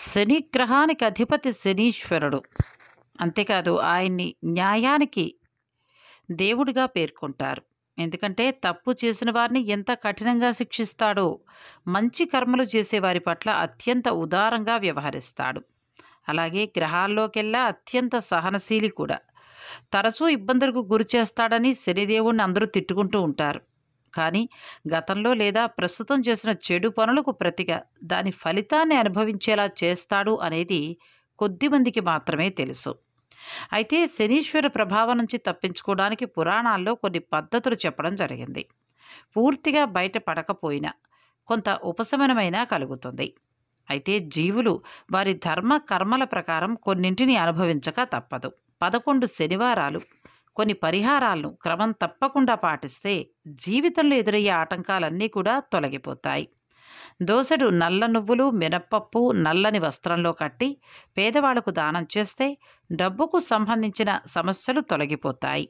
శని గ్రహానికి అధిపతి శనీశ్వరుడు అంతేకాదు ఆయన్ని న్యాయానికి దేవుడిగా పేర్కొంటారు ఎందుకంటే తప్పు చేసిన వారిని ఎంత కఠినంగా శిక్షిస్తాడో మంచి కర్మలు చేసే వారి పట్ల అత్యంత ఉదారంగా వ్యవహరిస్తాడు అలాగే గ్రహాల్లోకెల్లా అత్యంత సహనశీలి కూడా తరచూ ఇబ్బందులకు గురి చేస్తాడని శనిదేవుణ్ణి అందరూ తిట్టుకుంటూ ఉంటారు కానీ గతంలో లేదా ప్రస్తుతం చేసిన చెడు పనులకు ప్రతిగా దాని ఫలితాన్ని అనుభవించేలా చేస్తాడు అనేది కొద్దిమందికి మాత్రమే తెలుసు అయితే శనీశ్వర ప్రభావం నుంచి తప్పించుకోవడానికి పురాణాల్లో కొన్ని పద్ధతులు చెప్పడం జరిగింది పూర్తిగా బయటపడకపోయినా కొంత ఉపశమనమైనా కలుగుతుంది అయితే జీవులు వారి ధర్మ కర్మల ప్రకారం కొన్నింటిని అనుభవించక తప్పదు పదకొండు శనివారాలు కొన్ని పరిహారాలను క్రమం తప్పకుండా పాటిస్తే జీవితంలో ఎదురయ్యే ఆటంకాలన్నీ కూడా తొలగిపోతాయి దోసెడు నల్ల నువ్వులు మినప్పప్పు నల్లని వస్త్రంలో కట్టి పేదవాళ్లకు దానం చేస్తే డబ్బుకు సంబంధించిన సమస్యలు తొలగిపోతాయి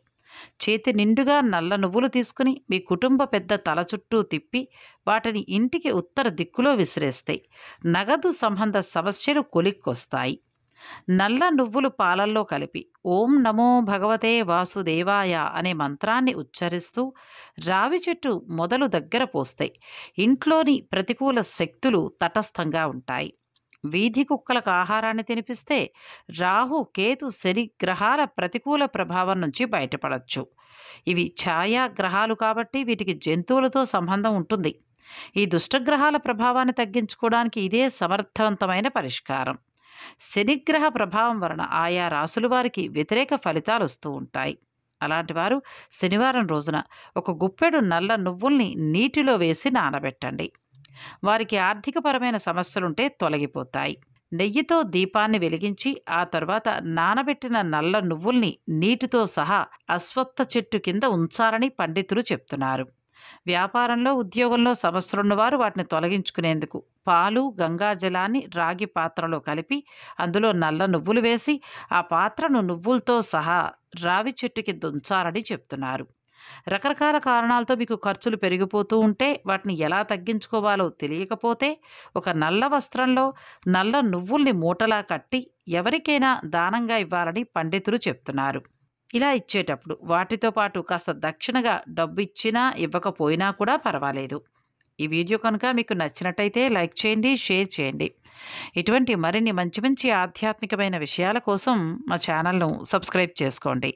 చేతి నిండుగా నల్ల నువ్వులు తీసుకుని మీ కుటుంబ పెద్ద తల చుట్టూ తిప్పి వాటిని ఇంటికి ఉత్తర దిక్కులో విసిరేస్తాయి నగదు సంబంధ సమస్యలు కొలిక్కొస్తాయి నల్ల నువ్వులు పాలల్లో కలిపి ఓం నమో భగవతే వాసుదేవాయ అనే మంత్రాన్ని ఉచ్చరిస్తూ రావి చెట్టు మొదలు దగ్గర పోస్తాయి ఇంట్లోని ప్రతికూల శక్తులు తటస్థంగా ఉంటాయి వీధి కుక్కలకు ఆహారాన్ని తినిపిస్తే రాహు కేతు శని గ్రహాల ప్రతికూల ప్రభావం నుంచి బయటపడచ్చు ఇవి ఛాయా గ్రహాలు కాబట్టి వీటికి జంతువులతో సంబంధం ఉంటుంది ఈ దుష్టగ్రహాల ప్రభావాన్ని తగ్గించుకోవడానికి ఇదే సమర్థవంతమైన పరిష్కారం శనిగ్రహ ప్రభావం వలన ఆయా రాసుల వారికి వ్యతిరేక ఫలితాలు వస్తూ ఉంటాయి అలాంటి వారు శనివారం రోజున ఒక గుప్పెడు నల్ల నువ్వుల్ని నీటిలో వేసి నానబెట్టండి వారికి ఆర్థికపరమైన సమస్యలుంటే తొలగిపోతాయి నెయ్యితో దీపాన్ని వెలిగించి ఆ తర్వాత నానబెట్టిన నల్ల నువ్వుల్ని నీటితో సహా అశ్వత్థ చెట్టు కింద ఉంచాలని పండితులు చెప్తున్నారు వ్యాపారంలో ఉద్యోగంలో సమస్యలున్న వారు వాటిని తొలగించుకునేందుకు పాలు గంగాజలాన్ని రాగి పాత్రలో కలిపి అందులో నల్ల నువ్వులు వేసి ఆ పాత్రను నువ్వులతో సహా రావి చెట్టుకి దుంచాలని చెప్తున్నారు రకరకాల కారణాలతో మీకు ఖర్చులు పెరిగిపోతూ ఉంటే వాటిని ఎలా తగ్గించుకోవాలో తెలియకపోతే ఒక నల్ల వస్త్రంలో నల్ల నువ్వుల్ని మూటలా కట్టి ఎవరికైనా దానంగా ఇవ్వాలని పండితులు చెప్తున్నారు ఇలా ఇచ్చేటప్పుడు వాటితో పాటు కాస్త దక్షిణగా డబ్బు ఇచ్చినా ఇవ్వకపోయినా కూడా పర్వాలేదు ఈ వీడియో కనుక మీకు నచ్చినట్టయితే లైక్ చేయండి షేర్ చేయండి ఇటువంటి మరిన్ని మంచి మంచి ఆధ్యాత్మికమైన విషయాల కోసం మా ఛానల్ను సబ్స్క్రైబ్ చేసుకోండి